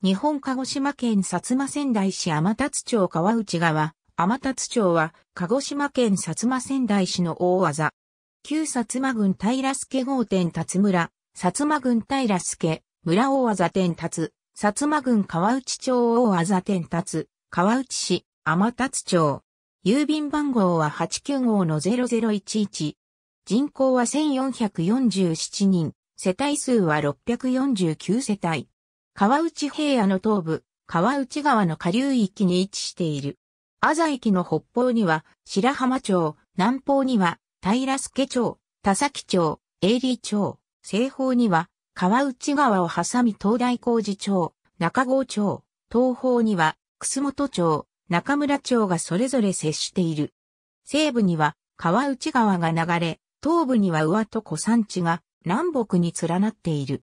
日本鹿児島県薩摩仙台市天達町川内川、天達町は、鹿児島県薩摩仙台市の大技。旧薩摩郡平助号店達村、薩摩郡平助、村大技店達、薩摩郡川内町大技店達、川内市、天達町。郵便番号は895-0011。人口は1447人、世帯数は649世帯。川内平野の東部、川内川の下流域に位置している。阿佐駅の北方には白浜町、南方には平助町、田崎町、営里町、西方には川内川を挟み東大工事町、中郷町、東方には楠本町、中村町がそれぞれ接している。西部には川内川が流れ、東部には上戸古山地が南北に連なっている。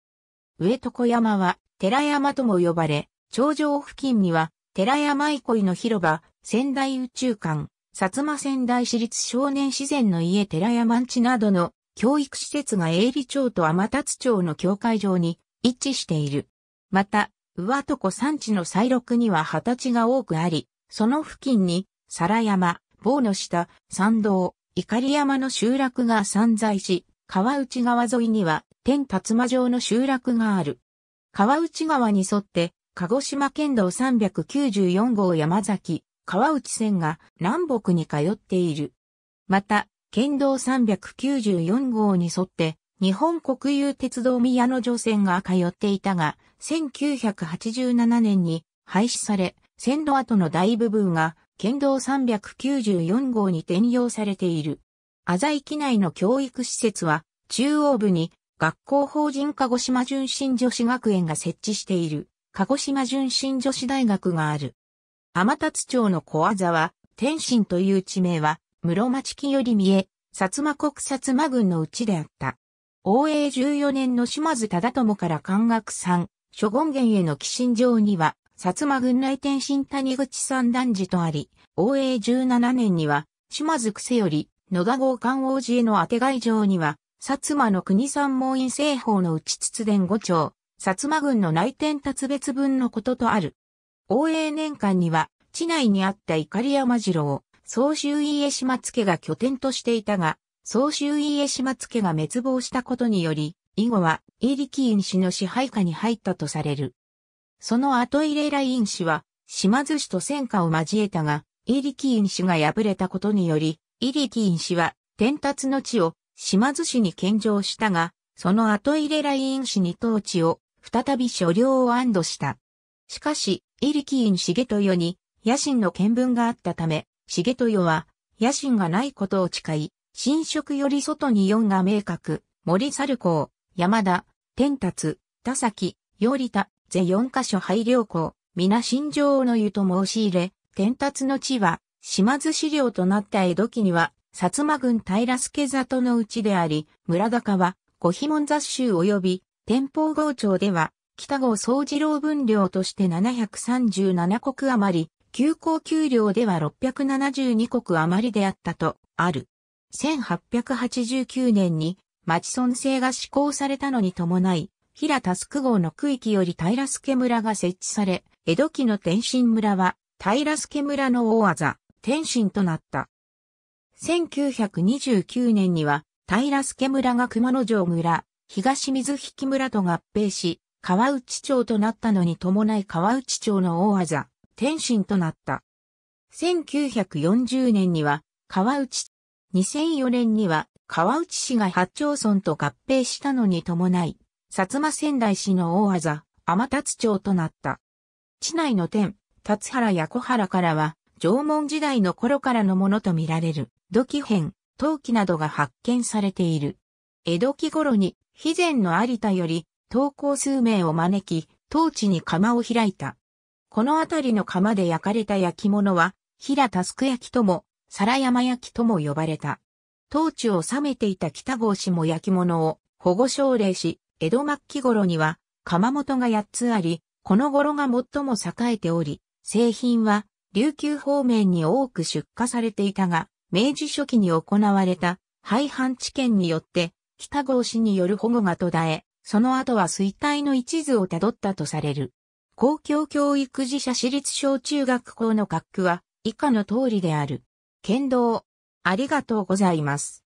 上戸小山は寺山とも呼ばれ、頂上付近には、寺山憩の広場、仙台宇宙館、薩摩仙台市立少年自然の家寺山地などの教育施設が営利町と天達町の境界上に一致している。また、上戸湖山地の再録には十地が多くあり、その付近に、皿山、棒の下、山道、碇山の集落が散在し、川内川沿いには、天達馬城の集落がある。川内川に沿って、鹿児島県道394号山崎、川内線が南北に通っている。また、県道394号に沿って、日本国有鉄道宮野城線が通っていたが、1987年に廃止され、線路跡の大部分が県道394号に転用されている。浅井機内の教育施設は、中央部に学校法人鹿児島純真女子学園が設置している、鹿児島純真女子大学がある。天達町の小技は、天津という地名は、室町期より見え、薩摩国薩摩軍のうちであった。応永14年の島津忠友から関学ん諸言言への寄進状には、薩摩軍内天津谷口三段寺とあり、応永17年には、島津癖より、野田郷漢王子への当て外状には、薩摩の国三門院西方の内筒伝五町、薩摩軍の内天達別分のこととある。応永年間には、地内にあった怒り山城を、総州家島津家が拠点としていたが、総州家島津家が滅亡したことにより、以後は、イリキン氏の支配下に入ったとされる。その後イレライン氏は、島津氏と戦火を交えたが、イリキン氏が敗れたことにより、イリキン氏は、天達の地を島津市に献上したが、その後入れライン氏に統治を再び所領を安堵した。しかし、イリキン重豊に野心の見聞があったため、重豊は野心がないことを誓い、新職より外にんが明確、森猿公、山田、天達、田崎、よりた、ぜ4カ所配領公、皆新城の湯と申し入れ、天達の地は、島津資料となった江戸期には、薩摩郡平助里のうちであり、村高は、五秘門雑州及び、天保郷町では、北郷総二郎分領として737国余り、旧高給料では672国余りであったと、ある。1889年に、町村制が施行されたのに伴い、平田宿郷の区域より平助村が設置され、江戸期の天津村は、平助村の大技、天津となった。1929年には、平助村が熊野城村、東水引村と合併し、川内町となったのに伴い川内町の大技、天津となった。1940年には、川内、2004年には、川内市が八町村と合併したのに伴い、薩摩仙台市の大技、天達町となった。市内の天、達原や小原からは、縄文時代の頃からのものとみられる、土器編、陶器などが発見されている。江戸期頃に、肥前の有田より、陶工数名を招き、当地に窯を開いた。この辺りの窯で焼かれた焼き物は、平田すく焼きとも、皿山焼きとも呼ばれた。当地を治めていた北郷氏も焼き物を保護奨励し、江戸末期頃には窯元が八つあり、この頃が最も栄えており、製品は琉球方面に多く出荷されていたが、明治初期に行われた廃藩置県によって、北郷氏による保護が途絶え、その後は衰退の一途をたどったとされる。公共教育自社私立小中学校の学区は以下の通りである。剣道、ありがとうございます。